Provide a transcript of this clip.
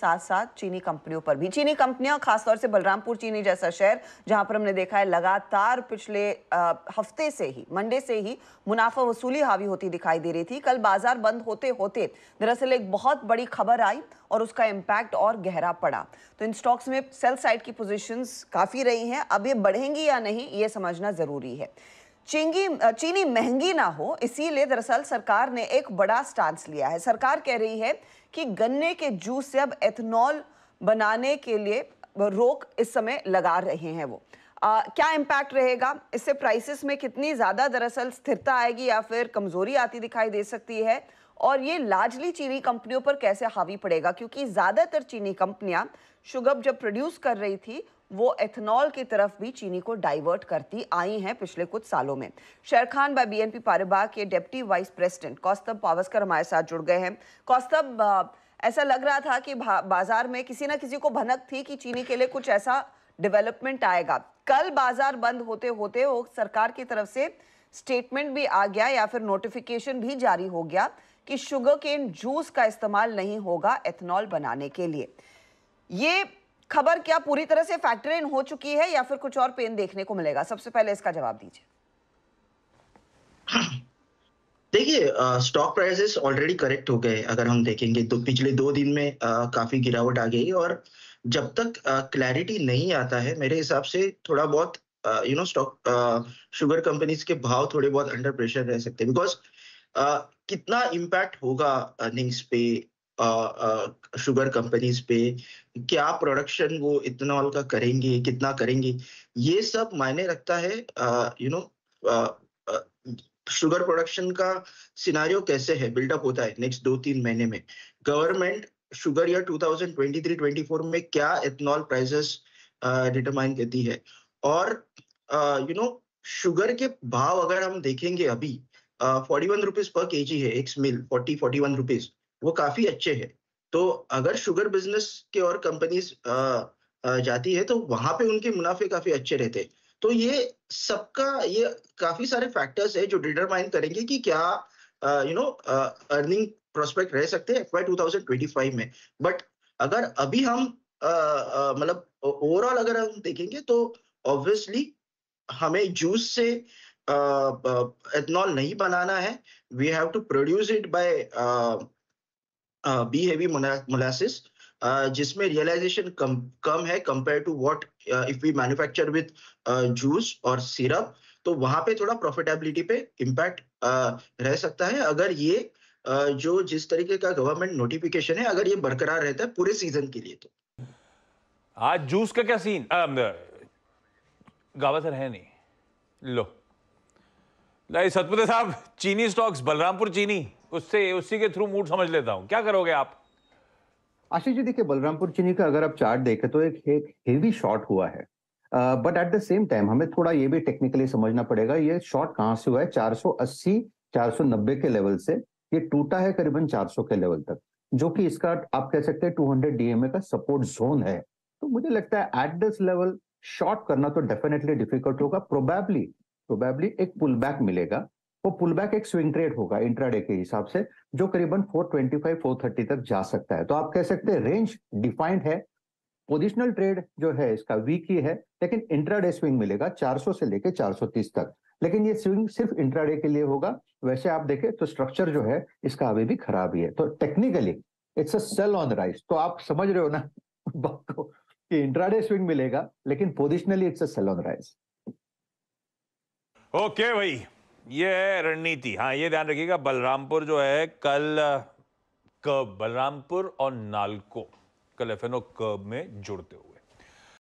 साथ साथ चीनी कंपनियों पर भी चीनी कंपनियां खासतौर से बलरामपुर चीनी जैसा शहर जहां पर हमने देखा है लगातार पिछले आ, हफ्ते से ही मंडे से ही मुनाफा वसूली हावी होती दिखाई दे रही थी कल बाजार बंद होते होते दरअसल एक बहुत बड़ी खबर आई और उसका इम्पैक्ट और गहरा पड़ा तो इन स्टॉक्स में सेल साइड की पोजिशन काफ़ी रही हैं अब ये बढ़ेंगी या नहीं ये समझना ज़रूरी है चीनी चीनी महंगी ना हो इसीलिए दरअसल सरकार ने एक बड़ा स्टांस लिया है सरकार कह रही है कि गन्ने के जूस से अब एथेनॉल बनाने के लिए रोक इस समय लगा रहे हैं वो आ, क्या इम्पैक्ट रहेगा इससे प्राइसेस में कितनी ज़्यादा दरअसल स्थिरता आएगी या फिर कमज़ोरी आती दिखाई दे सकती है और ये लार्जली चीनी कंपनियों पर कैसे हावी पड़ेगा क्योंकि ज़्यादातर चीनी कंपनियां शुगर जब प्रोड्यूस कर रही थी वो एथेनॉल की तरफ भी चीनी को डाइवर्ट करती आई हैं पिछले कुछ सालों में Sharekhan by BNP Paribas के deputy vice president Kaustubh Pawaskar हमारे साथ जुड़ गए हैं कौस्तब ऐसा लग रहा था कि बाजार में किसी ना किसी को भनक थी कि चीनी के लिए कुछ ऐसा डेवलपमेंट आएगा कल बाजार बंद होते होते वो सरकार की तरफ से स्टेटमेंट भी आ गया या फिर नोटिफिकेशन भी जारी हो गया कि शुगर केन जूस का इस्तेमाल नहीं होगा एथेनॉल बनाने के लिए ये खबर क्या पूरी तरह से फैक्टर इन हो चुकी है या फिर कुछ और पेन देखने को मिलेगा सबसे पहले इसका जवाब दीजिए देखिए स्टॉक प्राइसेस ऑलरेडी करेक्ट हो गए अगर हम देखेंगे तो पिछले दो दिन में आ, काफी गिरावट आ गई और जब तक क्लैरिटी नहीं आता है मेरे हिसाब से थोड़ा बहुत you know stock sugar companies के भाव थोड़े बहुत अंडर प्रेशर रह सकते हैं बिकॉज कितना इम्पैक्ट होगा अर्निंग्स पे शुगर कंपनीज पे क्या प्रोडक्शन वो इथेनॉल का करेंगे कितना करेंगे ये सब मायने रखता है यू नो शुगर प्रोडक्शन का सिनारियो कैसे है बिल्डअप होता है नेक्स्ट दो तीन महीने में गवर्नमेंट शुगर ईयर 2023-24 में क्या इथेनॉल प्राइसेस डिटरमाइन करती है और यू नो शुगर के भाव अगर हम देखेंगे अभी forty one rupees per K G है ex mill forty forty one rupees वो काफी अच्छे हैं तो अगर शुगर बिजनेस के और कंपनीज जाती है तो वहां पे उनके मुनाफे काफी अच्छे रहते तो ये सबका ये काफी सारे फैक्टर्स है जो डिटरमाइन करेंगे कि क्या यू नो अर्निंग प्रोस्पेक्ट रह सकते हैं एफ 2025 में बट अगर अभी हम मतलब ओवरऑल अगर हम देखेंगे तो ऑब्वियसली हमें जूस से एथनॉल नहीं बनाना है we have to produce it by B heavy molasses जिसमें रियलाइजेशन कम कम है compare to what if we manufacture with juice और सिरप तो वहां पे थोड़ा प्रॉफिटेबिलिटी पे इम्पैक्ट uh, रह सकता है अगर ये uh, जो जिस तरीके का गवर्नमेंट नोटिफिकेशन है अगर ये बरकरार रहता है पूरे सीजन के लिए तो आज जूस का क्या सीन um, गावा सर है नहीं लो नहीं सतपुते साहब चीनी स्टॉक्स बलरामपुर चीनी उससे उसी के थ्रू मूड समझ लेता हूँ क्या करोगे आप आशीष जी देखिए बलरामपुर चीनी का अगर आप चार्ट देखें तो एक, एक हेवी शॉट हुआ है but at the same time हमें थोड़ा ये भी टेक्निकली समझना पड़ेगा ये शॉट कहाँ से हुआ है 480 490 के लेवल से ये टूटा है करीबन 400 के लेवल तक जो कि इसका आप कह सकते हैं 200 डीएमए का सपोर्ट जोन है तो मुझे लगता है एट दिस लेवल शॉर्ट करना तो डेफिनेटली डिफिकल्ट होगा प्रोबेबली प्रोबेबली एक पुल बैक मिलेगा वो पुल बैक एक स्विंग ट्रेड होगा इंट्राडे के हिसाब से जो करीबन 425 430 तक जा सकता है तो आप कह सकते हैं रेंज डिफाइंड है पोजिशनल ट्रेड जो है इसका वीक ही है लेकिन इंट्राडे स्विंग मिलेगा 400 से लेके 430 तक लेकिन ये स्विंग सिर्फ इंट्राडे के लिए होगा वैसे आप देखें तो स्ट्रक्चर जो है इसका अभी भी खराब ही है तो technically it's a sell on the rise तो आप समझ रहे हो ना बात को कि इंट्राडे स्विंग मिलेगा लेकिन positionally it's a sell on rise okay भाई ये रणनीति हाँ ये ध्यान रखिएगा बलरामपुर जो है कल कब बलरामपुर और नालको कल एफ कब में जुड़ते हुए